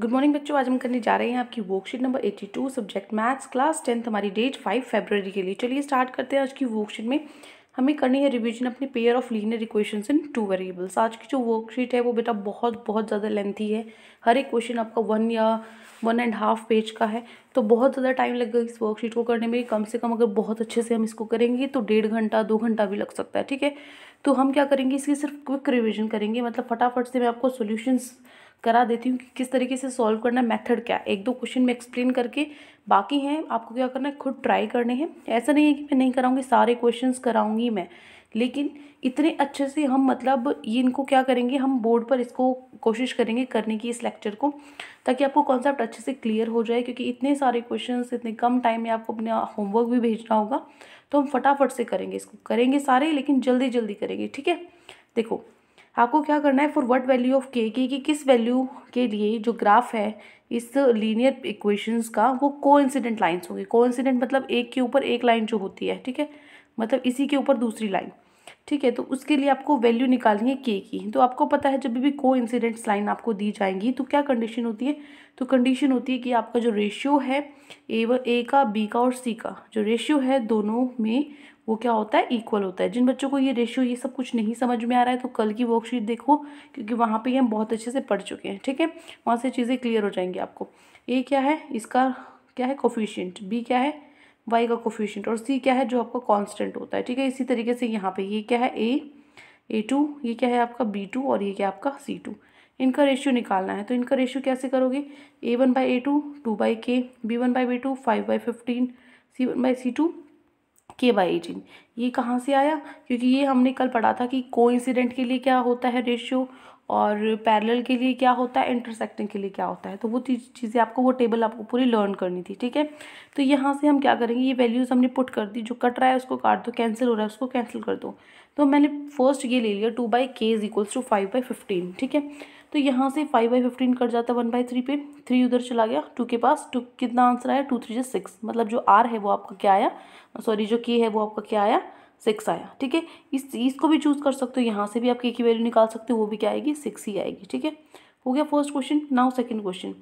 good morning बच्चों आज हम करने जा रहे हैं आपकी worksheet number 82 subject maths class tenth हमारी डेट 5 फरवरी के लिए चलिए स्टार्ट करते हैं आज की वर्कशीट में हमें करनी है रिवीजन अपने pair of linear equations in two variables आज की जो वर्कशीट है वो बेटा बहुत बहुत ज़्यादा लेंथी है हर एक क्वेश्चन आपका वन या वन एंड हाफ पेज का है तो बहुत ज़्यादा टाइम लगेगा इस वर्कशीट को करने में कम से कम अगर बहुत अच्छे से हम इसको करेंगे तो डेढ़ घंटा दो घंटा भी लग सकता है ठीक है तो हम क्या करेंगे इसकी सिर्फ क्विक रिविजन करेंगे मतलब फटाफट से मैं आपको सोल्यूशंस करा देती हूँ कि किस तरीके से सॉल्व करना है मैथड क्या एक दो क्वेश्चन में एक्सप्लेन करके बाकी हैं आपको क्या करना है खुद ट्राई करने हैं ऐसा नहीं है कि मैं नहीं कराऊंगी सारे क्वेश्चन कराऊंगी मैं लेकिन इतने अच्छे से हम मतलब ये इनको क्या करेंगे हम बोर्ड पर इसको कोशिश करेंगे करने की इस लेक्चर को ताकि आपको कॉन्सेप्ट अच्छे से क्लियर हो जाए क्योंकि इतने सारे क्वेश्चन इतने कम टाइम में आपको अपना होमवर्क भी भेजना होगा तो हम फटाफट से करेंगे इसको करेंगे सारे लेकिन जल्दी जल्दी करेंगे ठीक है देखो आपको क्या करना है फॉर वट वैल्यू ऑफ के की कि किस वैल्यू के लिए जो ग्राफ है इस लीनियर इक्वेशंस का वो को इंसिडेंट लाइन्स होगी को इंसिडेंट मतलब एक के ऊपर एक लाइन जो होती है ठीक है मतलब इसी के ऊपर दूसरी लाइन ठीक है तो उसके लिए आपको वैल्यू निकालनी है के की तो आपको पता है जब भी को इंसिडेंट्स लाइन आपको दी जाएंगी तो क्या कंडीशन होती है तो कंडीशन होती है कि आपका जो रेशियो है ए का बी का और सी का जो रेशियो है दोनों में वो क्या होता है इक्वल होता है जिन बच्चों को ये रेशियो ये सब कुछ नहीं समझ में आ रहा है तो कल की वर्कशीट देखो क्योंकि वहाँ पे हम बहुत अच्छे से पढ़ चुके हैं ठीक है वहाँ से चीज़ें क्लियर हो जाएंगी आपको ए क्या है इसका क्या है कोफिशियंट बी क्या है वाई का कोफिशियंट और सी क्या है जो आपका कॉन्स्टेंट होता है ठीक है इसी तरीके से यहाँ पर ये क्या है ए ए टू ये क्या है आपका बी टू और ये क्या आपका सी टू इनका रेशियो निकालना है तो इनका रेशियो कैसे करोगे A one by A two two by K B one by B two five by fifteen C one by C two K by eighteen ये कहाँ से आया क्योंकि ये हमने कल पढ़ा था कि को के लिए क्या होता है रेशियो और पैरेलल के लिए क्या होता है इंटरसेक्टिंग के लिए क्या होता है तो वो चीज़ें आपको वो टेबल आपको पूरी लर्न करनी थी ठीक है तो यहाँ से हम क्या करेंगे ये वैल्यूज़ हमने पुट कर दी जो कट रहा है उसको काट दो कैंसिल हो रहा है उसको कैंसिल कर दो तो मैंने फर्स्ट ये ले लिया two by K is equals to five by fifteen ठीक है तो यहाँ से फाइव बाई फिफ्टीन कट जाता है वन बाई थ्री पे थ्री उधर चला गया टू के पास टू कितना आंसर आया टू थ्री जो सिक्स मतलब जो आर है वो आपका क्या आया सॉरी जो के है वो आपका क्या आया सिक्स आया ठीक है इस इसको भी चूज़ कर सकते हो यहाँ से भी आप के की वैल्यू निकाल सकते हो वो भी क्या आएगी सिक्स ही आएगी ठीक है हो गया first question now second question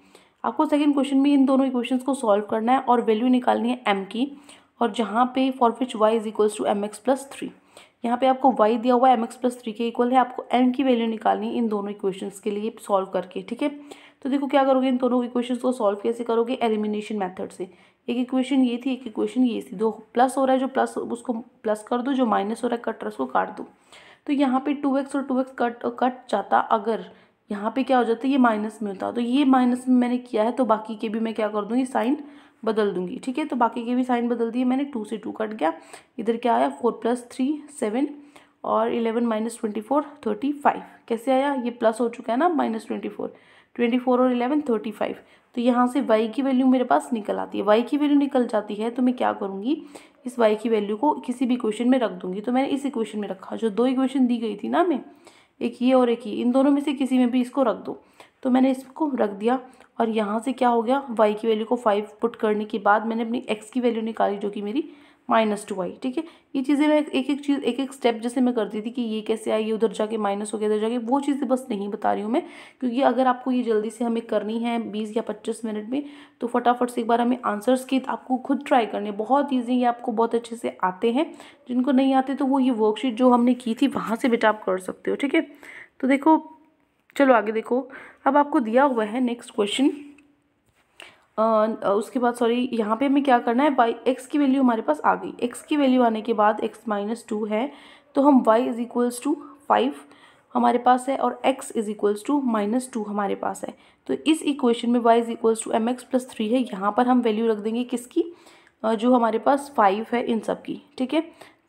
आपको सेकेंड क्वेश्चन में इन दोनों इक्वेशंस को सॉल्व करना है और वैल्यू निकालनी है एम की और जहाँ पे for which Y is equals to M X plus three यहाँ पे आपको वाई दिया हुआ है एम एक्स प्लस थ्री के इक्वल है आपको एम की वैल्यू निकालनी है इन दोनों इक्वेशंस के लिए सॉल्व करके ठीक है तो देखो क्या करोगे इन दोनों इक्वेशंस को सॉल्व कैसे करोगे एलिमिनेशन मेथड से एक इक्वेशन ये थी एक इक्वेशन ये थी दो प्लस हो रहा है जो प्लस उसको प्लस कर दो जो माइनस हो रहा है कट रहा उसको काट दो तो यहाँ पे टू एक्स और टू एक्स कट कट जाता अगर यहाँ पे क्या हो जाता है ये माइनस में होता तो ये माइनस में मैंने किया है तो बाकी के भी मैं क्या कर दूँगी साइन बदल दूंगी ठीक है तो बाकी के भी साइन बदल दिए मैंने टू से टू कट गया इधर क्या आया फोर प्लस थ्री सेवन और eleven minus twenty four thirty five कैसे आया ये प्लस हो चुका है ना minus twenty four twenty four और इलेवन थर्टी फाइव तो यहाँ से वाई की वैल्यू मेरे पास निकल आती है वाई की वैल्यू निकल जाती है तो मैं क्या करूँगी इस वाई की वैल्यू को किसी भी इक्वेशन में रख दूँगी तो मैंने इस इक्वेशन में रखा जो दो इक्वेशन दी गई थी ना मैं एक ये और एक ये इन दोनों में से किसी में भी इसको रख दो तो मैंने इसको रख दिया और यहाँ से क्या हो गया वाई की वैल्यू को फाइव पुट करने के बाद मैंने अपनी एक्स की वैल्यू निकाली जो कि मेरी माइनस टू आई ठीक है ये चीज़ें मैं एक एक चीज़ एक एक स्टेप जैसे मैं करती थी कि ये कैसे आई ये उधर जाके माइनस हो गया इधर जाके वो चीज़ें बस नहीं बता रही हूँ मैं क्योंकि अगर आपको ये जल्दी से हमें करनी है बीस या पच्चीस मिनट में तो फटाफट से एक बार हमें आंसर्स की आपको खुद ट्राई करने बहुत ईजी ये आपको बहुत अच्छे से आते हैं जिनको नहीं आते तो वो ये वर्कशीट जो हमने की थी वहाँ से बेटा आप कर सकते हो ठीक है तो देखो चलो आगे देखो अब आपको दिया हुआ है नेक्स्ट क्वेश्चन उसके बाद सॉरी यहाँ पे हमें क्या करना है वाई एक्स की वैल्यू हमारे पास आ गई एक्स की वैल्यू आने के बाद एक्स माइनस टू है तो हम Y is equals to five हमारे पास है और X is equals to minus two हमारे पास है तो इस इक्वेशन में Y is equals to M X plus three है यहाँ पर हम वैल्यू रख देंगे किसकी जो हमारे पास फाइव है इन सब की ठीक है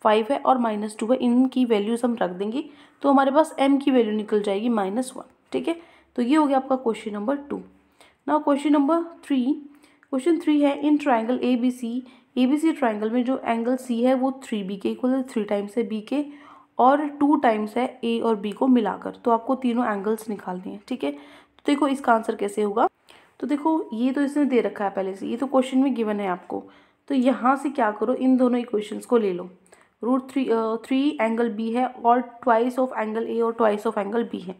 फाइव है और माइनस टू है इनकी वैल्यूज़ हम रख देंगे तो हमारे पास एम की वैल्यू निकल जाएगी माइनस वन ठीक है तो ये हो गया आपका क्वेश्चन नंबर टू ना question number three question three है in triangle A B C A B C triangle में जो एंगल सी है वो थ्री बी के इक्वल थ्री टाइम्स है बी के और टू टाइम्स है ए और बी को मिलाकर तो आपको तीनों एंगल्स निकालने हैं ठीक है तो देखो इसका आंसर कैसे होगा तो देखो ये तो इसने दे रखा है पहले से ये तो क्वेश्चन में गिवन है आपको तो यहाँ से क्या करो इन दोनों इक्वेशंस को ले लो root three three angle B है और ट्वाइस ऑफ एंगल ए और ट्वाइस ऑफ एंगल बी है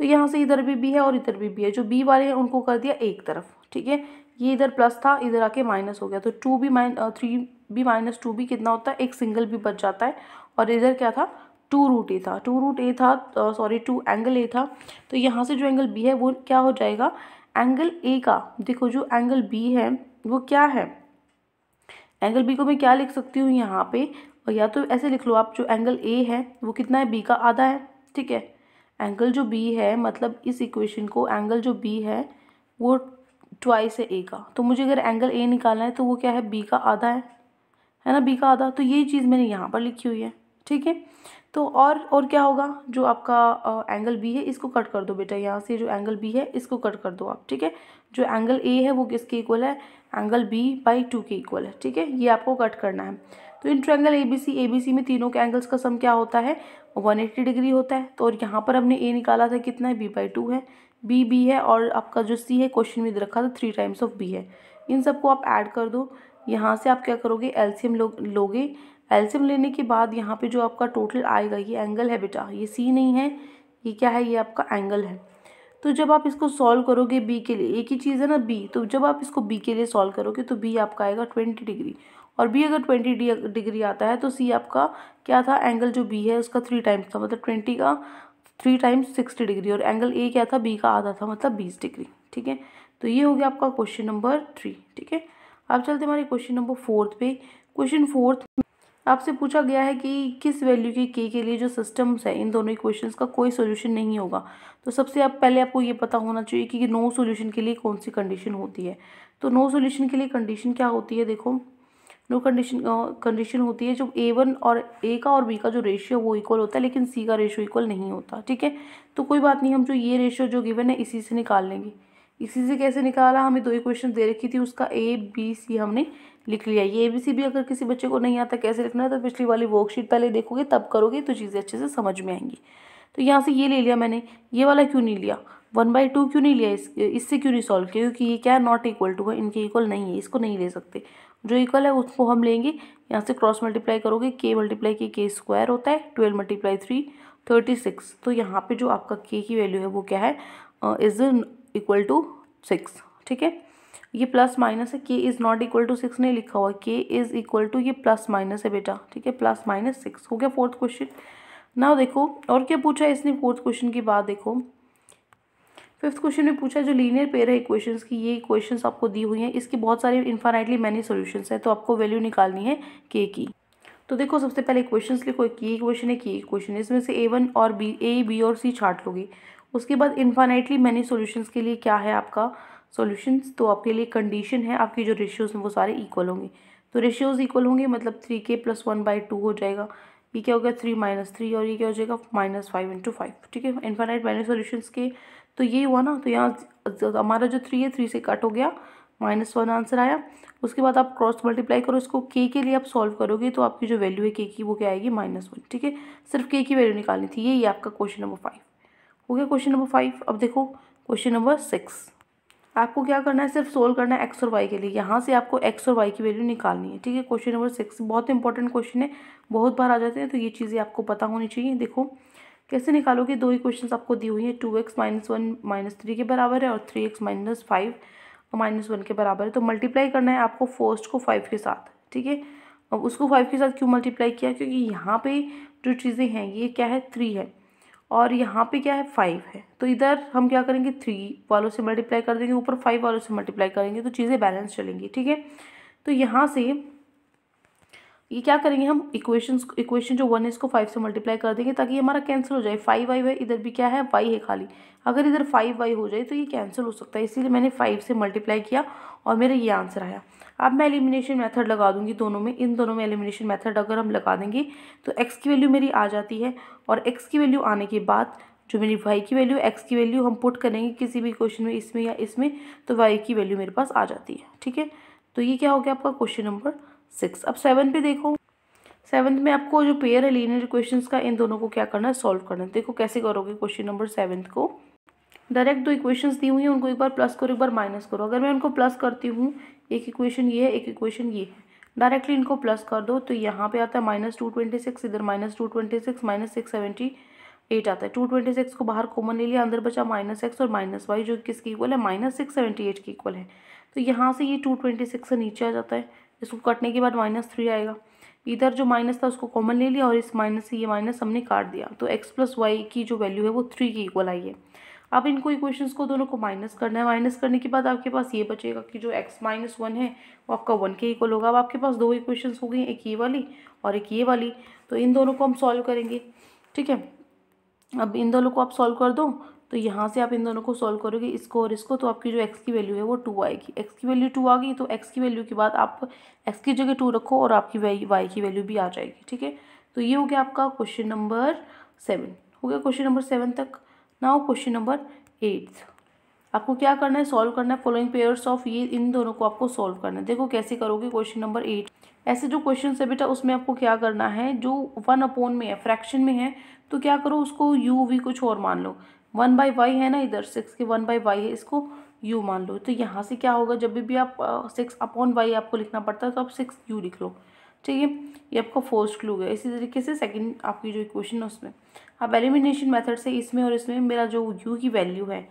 तो यहाँ से इधर भी बी है और इधर भी बी है जो बी वाले हैं उनको कर दिया एक तरफ ठीक है ये इधर प्लस था इधर आके माइनस हो गया तो two B mine three B minus two B कितना होता है एक सिंगल भी बच जाता है और इधर क्या था टू रूट ए था टू रूट ए था सॉरी टू एंगल ए था तो यहाँ से जो एंगल बी है वो क्या हो जाएगा एंगल ए का देखो जो एंगल बी है वो क्या है एंगल बी को मैं क्या लिख सकती हूँ यहाँ पे या तो ऐसे लिख लो आप जो एंगल ए है वो कितना है बी का आधा है ठीक है एंगल जो बी है मतलब इस इक्वेशन को एंगल जो बी है वो ट्वाइस है ए का तो मुझे अगर एंगल ए निकालना है तो वो क्या है बी का आधा है है ना बी का आधा तो यही चीज़ मैंने यहाँ पर लिखी हुई है ठीक है तो और और क्या होगा जो आपका आ, एंगल बी है इसको कट कर दो बेटा यहाँ से जो एंगल बी है इसको कट कर दो आप ठीक है जो एंगल ए है वो किसके इक्वल है एंगल बी बाई टू के इक्वल है ठीक है ये आपको कट करना है तो in triangle A B C A B C में तीनों के एंगल्स का सम क्या होता है वन एट्टी डिग्री होता है तो और यहाँ पर हमने ए निकाला था कितना है बी बाई टू है बी बी है और आपका जो सी है क्वेश्चन में रखा था थ्री टाइम्स ऑफ बी है इन सबको आप ऐड कर दो यहाँ से आप क्या करोगे एल्शियम लो लोगे एल्शियम लेने के बाद यहाँ पर जो आपका टोटल आएगा ये एंगल है बेटा ये सी नहीं है ये क्या है ये आपका एंगल है तो जब आप इसको सॉल्व करोगे बी के लिए एक ही चीज़ है ना बी तो जब आप इसको बी के लिए सॉल्व करोगे तो बी आपका आएगा ट्वेंटी डिग्री और बी अगर ट्वेंटी डिग्री आता है तो सी आपका क्या था एंगल जो बी है उसका थ्री टाइम्स था मतलब ट्वेंटी का थ्री टाइम्स सिक्सटी डिग्री और एंगल ए क्या था बी का आधा था मतलब बीस डिग्री ठीक है तो ये हो गया आपका क्वेश्चन नंबर थ्री ठीक है अब चलते हमारे क्वेश्चन नंबर फोर्थ पे क्वेश्चन फोर्थ आपसे पूछा गया है कि किस वैल्यू के के के लिए जो सिस्टम्स है इन दोनों इक्वेशंस का कोई सोल्यूशन नहीं होगा तो सबसे आप पहले आपको ये पता होना चाहिए कि नो सोल्यूशन के लिए कौन सी कंडीशन होती है तो नो सोल्यूशन के लिए कंडीशन क्या होती है देखो नो कंडीशन कंडीशन होती है जब ए वन और ए का और बी का जो रेशियो वो इक्वल होता है लेकिन सी का रेशियो इक्वल नहीं होता ठीक है तो कोई बात नहीं हम जो ये रेशियो जो गिवन है इसी से निकाल लेंगे इसी से कैसे निकाला हमें दो ही क्वेश्चन दे रखी थी उसका ए बी सी हमने लिख लिया ये ए बी सी भी अगर किसी बच्चे को नहीं आता कैसे लिखना है तो पिछली वाली वर्कशीट पहले देखोगे तब करोगे तो चीज़ें अच्छे से समझ में आएंगी तो यहाँ से ये ले लिया मैंने ये वाला क्यों नहीं लिया वन बाई टू क्यों नहीं लिया इस इससे क्यों नहीं सॉल्व किया क्योंकि ये क्या है नॉट इक्वल टू है इनके इक्वल नहीं है इसको नहीं ले सकते जो इक्वल है उसको हम लेंगे यहाँ से क्रॉस मल्टीप्लाई करोगे के मल्टीप्लाई के के स्क्वायर होता है twelve multiply three thirty six तो यहाँ पे जो आपका के की वैल्यू है वो क्या है इज़ इक्वल टू सिक्स ठीक है ये प्लस माइनस है K is not equal to six नहीं लिखा हुआ के इज़ इक्वल टू ये प्लस माइनस है बेटा ठीक है प्लस माइनस सिक्स हो गया फोर्थ क्वेश्चन ना देखो और क्या पूछा है इसने फोर्थ क्वेश्चन की बात देखो फिफ्थ क्वेश्चन में पूछा जो लीनियर पेयर है इक्वेशन की ये इक्वेशन आपको दी हुई है इसकी बहुत सारी इन्फाइनाइटली मैनी सोल्यूशन है तो आपको वैल्यू निकालनी है के की तो देखो सबसे पहले इक्वेशन लिखो की इक्वेशन क्वेश्चन है की क्वेश्चन इसमें से ए वन और बी ए बी और सी छाट लोगे उसके बाद इन्फानाइटली मैनी सोल्यूशन के लिए क्या है आपका सोल्यूशंस तो आपके लिए कंडीशन है आपकी जो रेशियोज़ हैं वो सारे इक्वल होंगे तो रेशियोज़ इक्वल होंगे मतलब थ्री के प्लस वन बाई टू हो जाएगा ये क्या हो गया थ्री माइनस थ्री और ये क्या हो जाएगा माइनस फाइव इंटू फाइव ठीक है इन्फानाइट मैनी सोल्यूशन के तो ये हुआ ना तो यहाँ हमारा जो थ्री है थ्री से कट हो गया माइनस वन आंसर आया उसके बाद आप क्रॉस मल्टीप्लाई करो इसको के के लिए आप सॉल्व करोगे तो आपकी जो वैल्यू है के की वो क्या आएगी माइनस वन ठीक है सिर्फ के की वैल्यू निकालनी थी ये, ये आपका क्वेश्चन नंबर फाइव हो गया क्वेश्चन नंबर फाइव अब देखो क्वेश्चन नंबर सिक्स आपको क्या करना है सिर्फ सोल्व करना है एक्स और वाई के लिए यहाँ से आपको एक्स और वाई की वैल्यू निकालनी है ठीक है क्वेश्चन नंबर सिक्स बहुत इंपॉर्टेंट क्वेश्चन है बहुत बार आ जाते हैं तो ये चीज़ें आपको पता होनी चाहिए देखो कैसे निकालोगे दो ही क्वेश्चन आपको दी हुई है two X minus one minus three के बराबर है और three X minus five minus one के बराबर है तो मल्टीप्लाई करना है आपको फोर्स्ट को फाइव के साथ ठीक है अब उसको फाइव के साथ क्यों मल्टीप्लाई किया क्योंकि यहाँ पे जो चीज़ें हैं ये क्या है थ्री है और यहाँ पे क्या है फाइव है तो इधर हम क्या करेंगे थ्री वालों से मल्टीप्लाई कर देंगे ऊपर फाइव वालों से मल्टीप्लाई करेंगे तो चीज़ें बैलेंस चलेंगी ठीक है तो यहाँ से ये क्या करेंगे हम इक्वेशन इक्वेशन जो वन है इसको फाइव से मल्टीप्लाई कर देंगे ताकि ये हमारा कैंसिल हो जाए फाइव वाई है इधर भी क्या है वाई है खाली अगर इधर फाइव वाई हो जाए तो ये कैंसिल हो सकता है इसीलिए मैंने फाइव से मल्टीप्लाई किया और मेरा ये आंसर आया अब मैं एलिमिनेशन मेथड लगा दूंगी दोनों में इन दोनों में एलिमिनेशन मेथड अगर हम लगा देंगे तो एक्स की वैल्यू मेरी आ जाती है और एक्स की वैल्यू आने के बाद जो मेरी वाई की वैल्यू एक्स की वैल्यू हम पुट करेंगे किसी भी क्वेश्चन में इसमें या इसमें तो वाई की वैल्यू मेरे पास आ जाती है ठीक है तो ये क्या हो गया आपका क्वेश्चन नंबर सिक्स अब सेवन पे देखो सेवन्थ में आपको जो पेयर है लीनियर इक्वेशंस का इन दोनों को क्या करना है सॉल्व करना है देखो कैसे करोगे क्वेश्चन नंबर सेवन्थ को डायरेक्ट दो इक्वेशंस दी हुई हैं उनको एक बार प्लस करो एक बार माइनस करो अगर मैं उनको प्लस करती हूँ एक इक्वेशन ये है एक इक्वेशन ये है डायरेक्टली इनको प्लस कर दो तो यहाँ पे आता है माइनस टू ट्वेंटी सिक्स इधर minus two twenty six minus six seventy eight आता है टू ट्वेंटी सिक्स को बाहर कॉमन ले लिया अंदर बचा माइनस एक्स और माइनस वाई जो किसकी इक्वल है माइनस सिक्स सेवेंटी एट की इक्वल है तो यहाँ से ये टू ट्वेंटी सिक्स से नीचे आ जाता है इसको काटने के बाद माइनस थ्री आएगा इधर जो माइनस था उसको कॉमन ले लिया और इस माइनस से ये माइनस हमने काट दिया तो एक्स प्लस वाई की जो वैल्यू है वो थ्री की इक्वल आई है अब इनको इक्वेशंस को दोनों को माइनस करना है माइनस करने के बाद आपके पास ये बचेगा कि जो एक्स माइनस वन है वो आपका वन के इक्वल होगा अब आपके पास दो इक्वेशंस हो गई एक ये वाली और एक ये वाली तो इन दोनों को हम सॉल्व करेंगे ठीक है अब इन दोनों को आप सॉल्व कर दो तो यहाँ से आप इन दोनों को सॉल्व करोगे इसको और इसको तो आपकी जो एक्स की वैल्यू है वो टू आएगी एक्स की वैल्यू टू आ गई तो एक्स की वैल्यू के बाद आप एक्स की जगह टू रखो और आपकी वाई की वैल्यू भी आ जाएगी ठीक है तो ये हो गया आपका क्वेश्चन नंबर सेवन हो गया क्वेश्चन नंबर सेवन तक ना हो क्वेश्चन नंबर एट आपको क्या करना है सॉल्व करना है फॉलोइंग पेयर्स ऑफ ये इन दोनों को आपको सॉल्व करना है देखो कैसे करोगे क्वेश्चन नंबर एट ऐसे जो क्वेश्चन है बेटा उसमें आपको क्या करना है जो वन अपोन में है फ्रैक्शन में है तो क्या करो उसको यू वी कुछ और मान लो वन बाई वाई है ना इधर सिक्स की वन बाई वाई है इसको यू मान लो तो यहाँ से क्या होगा जब भी आप सिक्स अपॉन वाई आपको लिखना पड़ता है तो आप सिक्स यू लिख लो ठीक है ये आपका फर्स्ट क्लू है इसी तरीके से सेकंड आपकी जो इक्वेशन है उसमें अब एलिमिनेशन मेथड से इसमें और इसमें मेरा जो यू की वैल्यू है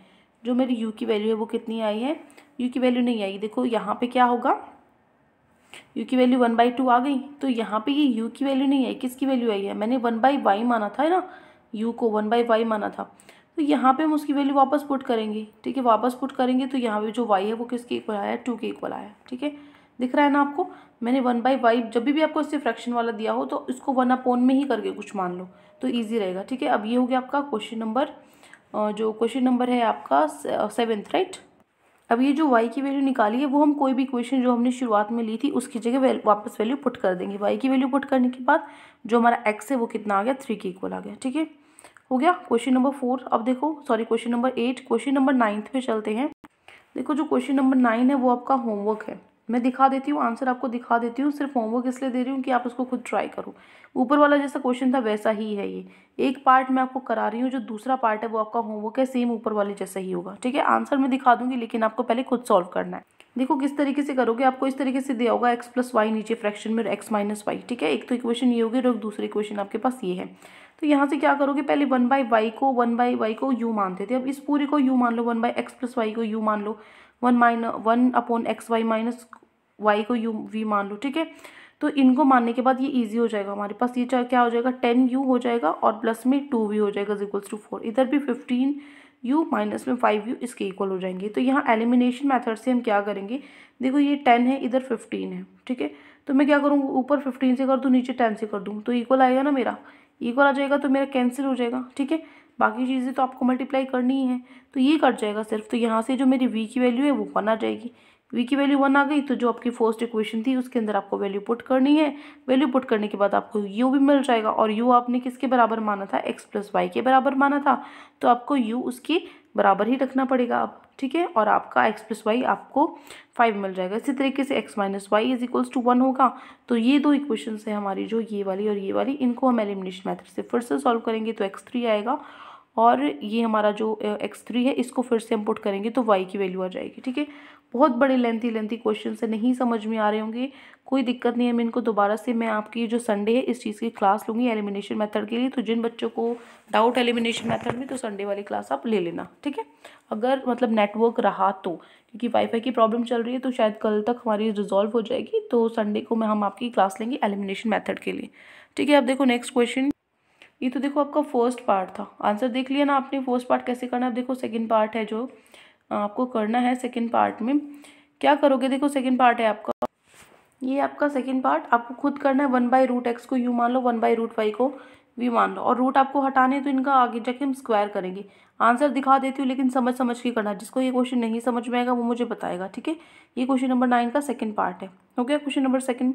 जो मेरी यू की वैल्यू है वो कितनी आई है यू की वैल्यू नहीं आई देखो यहाँ पर क्या होगा यू की वैल्यू वन बाई टू आ गई तो यहाँ पर ये यू की वैल्यू नहीं आई किसकी वैल्यू आई है मैंने वन बाई वाई माना था ना यू को वन बाई वाई माना था तो यहाँ पे हम उसकी वैल्यू वापस पुट करेंगे ठीक है वापस पुट करेंगे तो यहाँ पे जो वाई है वो किसके इक्वल आया है टू के इक्वल आया है ठीक है दिख रहा है ना आपको मैंने वन बाई वाई जब भी, आपको इससे फ्रैक्शन वाला दिया हो तो इसको वन अपोन में ही करके कुछ मान लो तो ईजी रहेगा ठीक है अब ये हो गया आपका क्वेश्चन नंबर जो क्वेश्चन नंबर है आपका सेवेंथ राइट अब ये जो y की वैल्यू निकाली है वो हम कोई भी क्वेश्चन जो हमने शुरुआत में ली थी उसकी जगह वैल, वापस वैल्यू पुट कर देंगे y की वैल्यू पुट करने के बाद जो हमारा x है वो कितना आ गया थ्री के इक्वल आ गया ठीक है हो गया क्वेश्चन नंबर फोर अब देखो sorry question number eight question number ninth पे चलते हैं देखो जो क्वेश्चन नंबर नाइन है वो आपका होमवर्क है मैं दिखा देती हूँ आंसर आपको दिखा देती हूँ सिर्फ होमवर्क इसलिए दे रही हूँ कि आप उसको खुद ट्राई करो ऊपर वाला जैसा क्वेश्चन था वैसा ही है ये एक पार्ट मैं आपको करा रही हूँ जो दूसरा पार्ट है वो आपका होमवर्क है सेम ऊपर वाले जैसा ही होगा ठीक है आंसर मैं दिखा दूंगी लेकिन आपको पहले खुद सॉल्व करना है देखो किस तरीके से करोगे आपको इस तरीके से दिया होगा एक्स प्लस वाई नीचे फ्रैक्शन में एक्स माइनस वाई ठीक है एक तो इक्वेशन ये होगी और दूसरी इक्वेशन आपके पास ये है तो यहाँ से क्या करोगे पहले वन बाई वाई को वन बाई वाई को यू मानते थे अब इस पूरे को यू मान लो one by X plus Y को यू मान लो one mine one upon X Y minus Y को यू वी मान लो ठीक है तो इनको मानने के बाद ये इजी हो जाएगा हमारे पास ये क्या हो जाएगा टेन यू हो जाएगा और प्लस में टू वी हो जाएगा इक्वल्स टू फोर इधर भी फिफ्टीन यू माइनस में फाइव यू इसके इक्वल हो जाएंगे तो यहाँ एलिमिनेशन मैथड से हम क्या करेंगे देखो ये टेन है इधर फिफ्टीन है ठीक है तो मैं क्या करूँगा ऊपर फिफ्टीन से कर दूँ नीचे टेन से कर दूँ तो इक्वल आएगा ना मेरा ये वाला जाएगा तो मेरा कैंसिल हो जाएगा ठीक है बाकी चीज़ें तो आपको मल्टीप्लाई करनी ही है तो ये कट जाएगा सिर्फ तो यहाँ से जो मेरी वी की वैल्यू है वो वन आ जाएगी वी की वैल्यू वन आ गई तो जो आपकी फर्स्ट इक्वेशन थी उसके अंदर आपको वैल्यू पुट करनी है वैल्यू पुट करने के बाद आपको यू भी मिल जाएगा और यू आपने किसके बराबर माना था एक्स प्लस वाई के बराबर माना था तो आपको यू उसके बराबर ही रखना पड़ेगा अब ठीक है और आपका एक्स प्लस वाई आपको फाइव मिल जाएगा इसी तरीके से X minus Y is equals to one होगा तो ये दो इक्वेशन है हमारी जो ये वाली और ये वाली इनको हम एलिमिनेशन मैथड से फिर से सॉल्व करेंगे तो एक्स थ्री आएगा और ये हमारा जो एक्स थ्री है इसको फिर से हम पुट करेंगे तो वाई की वैल्यू आ जाएगी ठीक है बहुत बड़े लेंथी लेंथी क्वेश्चन से नहीं समझ में आ रहे होंगे कोई दिक्कत नहीं है मैं इनको दोबारा से मैं आपकी जो संडे है इस चीज़ की क्लास लूँगी एलिमिनेशन मेथड के लिए तो जिन बच्चों को डाउट एलिमिनेशन मेथड में तो संडे वाली क्लास आप ले लेना ठीक है अगर मतलब नेटवर्क रहा तो क्योंकि वाईफाई की प्रॉब्लम चल रही है तो शायद कल तक हमारी रिजॉल्व हो जाएगी तो संडे को मैं हम आपकी क्लास लेंगे एलिमिनेशन मेथड के लिए ठीक है अब देखो नेक्स्ट क्वेश्चन ये तो देखो आपका फर्स्ट पार्ट था आंसर देख लिया ना आपने फर्स्ट पार्ट कैसे करना है देखो सेकेंड पार्ट है जो आपको करना है सेकेंड पार्ट में क्या करोगे देखो सेकेंड पार्ट है आपका ये आपका सेकेंड पार्ट आपको खुद करना है वन बाई रूट एक्स को यू मान लो वन बाई रूट वाई को वी मान लो और रूट आपको हटाने तो इनका आगे जाके हम स्क्वायर करेंगे आंसर दिखा देती हूँ लेकिन समझ समझ के करना जिसको ये क्वेश्चन नहीं समझ में आएगा वो मुझे बताएगा ठीक है ये क्वेश्चन नंबर नाइन का सेकंड पार्ट है हो गया क्वेश्चन नंबर सेकंड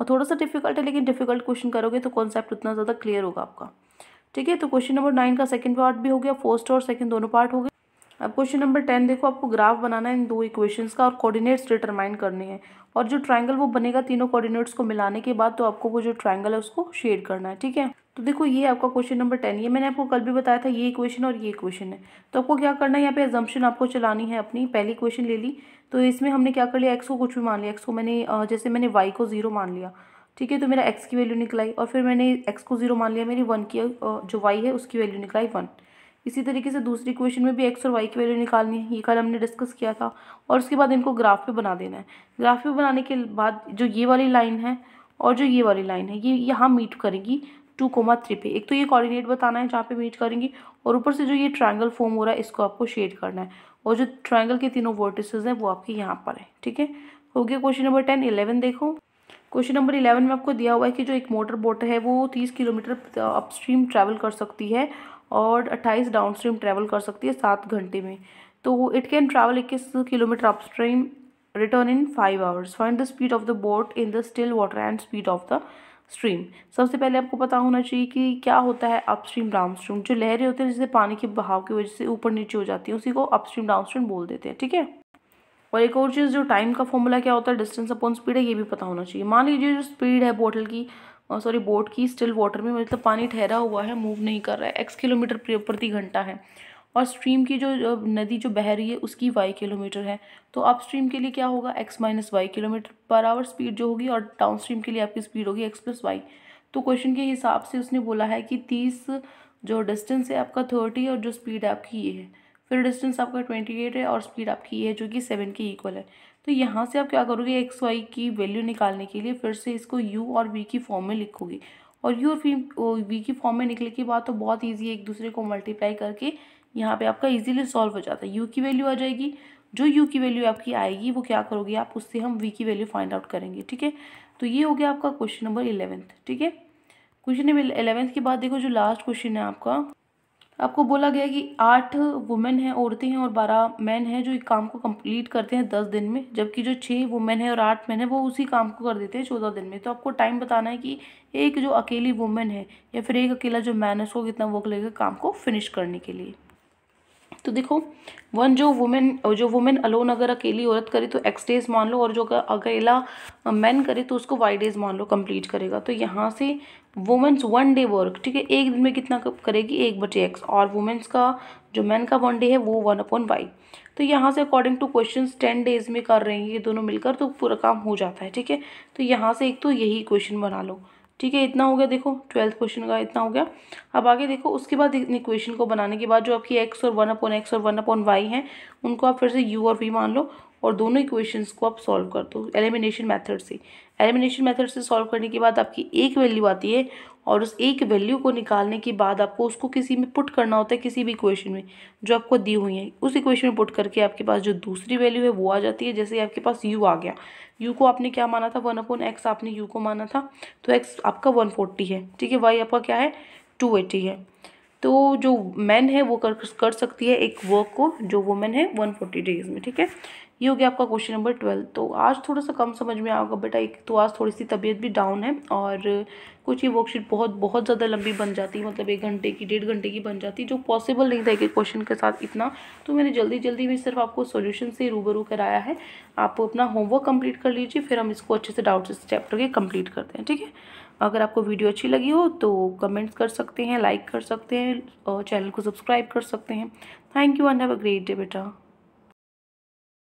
और थोड़ा सा डिफिकल्ट है लेकिन डिफिकल्ट क्वेश्चन करोगे तो कॉन्सेप्ट उतना ज़्यादा क्लियर होगा आपका ठीक है तो क्वेश्चन नंबर नाइन का सेकेंड पार्ट भी हो गया फर्स्ट और सेकेंड दोनों पार्ट हो गए अब क्वेश्चन नंबर टेन देखो आपको ग्राफ बनाना है इन दो इक्वेशंस का और कोऑर्डिनेट्स डिटरमाइन करने हैं और जो ट्रायंगल वो बनेगा तीनों कोऑर्डिनेट्स को मिलाने के बाद तो आपको वो जो ट्रायंगल है उसको शेड करना है ठीक है तो देखो ये आपका क्वेश्चन नंबर टेन ये मैंने आपको कल भी बताया था ये क्वेश्चन और ये क्वेश्चन है तो आपको क्या करना है यहाँ पे एजम्पन आपको चलानी है अपनी पहली क्वेश्चन ले ली तो इसमें हमने क्या कर लिया एक्स को कुछ भी मान लिया एक्स को मैंने जैसे मैंने वाई को ज़ीरो मान लिया ठीक है तो मेरा एक्स की वैल्यू निकलाई और फिर मैंने एक्स को ज़ीरो मान लिया मेरी वन की जो वाई है उसकी वैल्यू निकलाई वन इसी तरीके से दूसरी क्वेश्चन में भी एक्स और वाई की वैल्यू निकालनी है ये कल हमने डिस्कस किया था और उसके बाद इनको ग्राफ पे बना देना है ग्राफ पे बनाने के बाद जो ये वाली लाइन है और जो ये वाली लाइन है ये यहाँ मीट करेगी टू कोमा थ्री पे एक तो ये कोऑर्डिनेट बताना है जहाँ पे मीट करेंगी और ऊपर से जो ये ट्रायंगल फॉर्म हो रहा है इसको आपको शेड करना है और जो ट्रायंगल के तीनों वर्टिसेज हैं वो आपके यहाँ पर है ठीक है हो गया क्वेश्चन नंबर टेन इलेवन देखो क्वेश्चन नंबर इलेवन में आपको दिया हुआ है कि जो एक मोटर बोट है वो तीस किलोमीटर अपस्ट्रीम ट्रैवल कर सकती है और अट्ठाईस स्ट्रीम ट्रैवल कर सकती है सात घंटे में तो इट कैन ट्रैवल इक्कीस kilometre upstream return in five hours find the speed of the boat in the still water and speed of the stream सबसे पहले आपको पता होना चाहिए कि क्या होता है अपस्ट्रीम डाउनस्ट्रीम जो लहरें होती हैं जिससे पानी के बहाव की वजह से ऊपर नीचे हो जाती है उसी को अपस्ट्रीम डाउनस्ट्रीम बोल देते हैं ठीक है और एक और चीज़ जो टाइम का फॉर्मूला क्या होता है डिस्टेंस अपॉन स्पीड है ये भी पता होना चाहिए मान लीजिए जो स्पीड है बोटल की सॉरी बोट की स्टिल वाटर में मतलब पानी ठहरा हुआ है मूव नहीं कर रहा है एक्स किलोमीटर प्रति घंटा है और स्ट्रीम की जो नदी जो बह रही है उसकी वाई किलोमीटर है तो अप स्ट्रीम के लिए क्या होगा X minus Y kilometre per hour speed जो होगी और डाउन स्ट्रीम के लिए आपकी स्पीड होगी एक्स प्लस वाई तो क्वेश्चन के हिसाब से उसने बोला है कि तीस जो डिस्टेंस है आपका थर्टी और जो स्पीड आपकी ये है फिर डिस्टेंस आपका ट्वेंटी एट है और स्पीड आपकी ये है जो कि सेवन के इक्वल है तो यहाँ से आप क्या करोगे एक्स वाई की वैल्यू निकालने के लिए फिर से इसको यू और वी की फॉर्म में लिखोगे और यू और वी की फॉर्म में निकले की बात तो बहुत ईजी है एक दूसरे को मल्टीप्लाई करके यहाँ पे आपका इजीली सॉल्व हो जाता है यू की वैल्यू आ जाएगी जो यू की वैल्यू आपकी आएगी वो क्या करोगे आप उससे हम वी की वैल्यू फाइंड आउट करेंगे ठीक है तो ये हो गया आपका क्वेश्चन नंबर इलेवेंथ ठीक है क्वेश्चन नंबर इलेवेंथ के बाद देखो जो लास्ट क्वेश्चन है आपका आपको बोला गया कि आठ वुमेन हैं औरतें हैं और बारह मैन हैं जो एक काम को कंप्लीट करते हैं दस दिन में जबकि जो छः वुमेन है और आठ मैन है वो उसी काम को कर देते हैं चौदह दिन में तो आपको टाइम बताना है कि एक जो अकेली वुमेन है या फिर एक अकेला जो मैन है उसको कितना वर्क लगेगा काम को फिनिश करने के लिए तो देखो वन जो वुमेन जो वुमेन अलोन अगर अकेली औरत करे तो एक्स डेज मान लो और जो अकेला मैन करे तो उसको वाई डेज मान लो कंप्लीट करेगा तो यहाँ से वुमेन्स वन डे वर्क ठीक है एक दिन में कितना करेगी एक बटे एक्स और वुमेन्स का जो मैन का वन डे है वो वन अपॉन वाई तो यहाँ से according to question ten days में कर रहे हैं ये दोनों मिलकर तो पूरा काम हो जाता है ठीक है तो यहाँ से एक तो यही क्वेश्चन बना लो ठीक है इतना हो गया देखो ट्वेल्थ क्वेश्चन का इतना हो गया अब आगे देखो उसके बाद इन इक्वेशन को बनाने के बाद जो आपकी एक्स और वन अपॉन एक्स और वन अपॉन वाई हैं उनको आप फिर से यू और वी मान लो और दोनों इक्वेशंस को आप सॉल्व कर दो एलिमिनेशन मेथड से एलिमिनेशन मेथड से सॉल्व करने के बाद आपकी एक वैल्यू आती है और उस एक वैल्यू को निकालने के बाद आपको उसको किसी में पुट करना होता है किसी भी इक्वेशन में जो आपको दी हुई है उस इक्वेशन में पुट करके आपके पास जो दूसरी वैल्यू है वो आ जाती है जैसे आपके पास यू आ गया यू को आपने क्या माना था वन अपॉन एक्स आपने यू को माना था तो एक्स आपका वन फोर्टी है ठीक है वाई आपका क्या है टू एटी है तो जो मैन है वो कर कर सकती है एक वर्क को जो वुमेन है वन फोर्टी डेज में ठीक है ये हो गया आपका क्वेश्चन नंबर ट्वेल्व तो आज थोड़ा सा कम समझ में आएगा बेटा एक तो आज थोड़ी सी तबीयत भी डाउन है और कुछ ही वर्कशीट बहुत बहुत ज़्यादा लंबी बन जाती मतलब एक घंटे की डेढ़ घंटे की बन जाती जो पॉसिबल नहीं था एक क्वेश्चन के साथ इतना तो मैंने जल्दी जल्दी भी सिर्फ आपको सोल्यूशन से रूबरू कराया है आप अपना होमवर्क कम्प्लीट कर लीजिए फिर हम इसको अच्छे से डाउट इस चैप्टर के कम्प्लीट करते हैं ठीक है अगर आपको वीडियो अच्छी लगी हो तो कमेंट्स कर सकते हैं लाइक कर सकते हैं और चैनल को सब्सक्राइब कर सकते हैं thank you and have a great day बेटा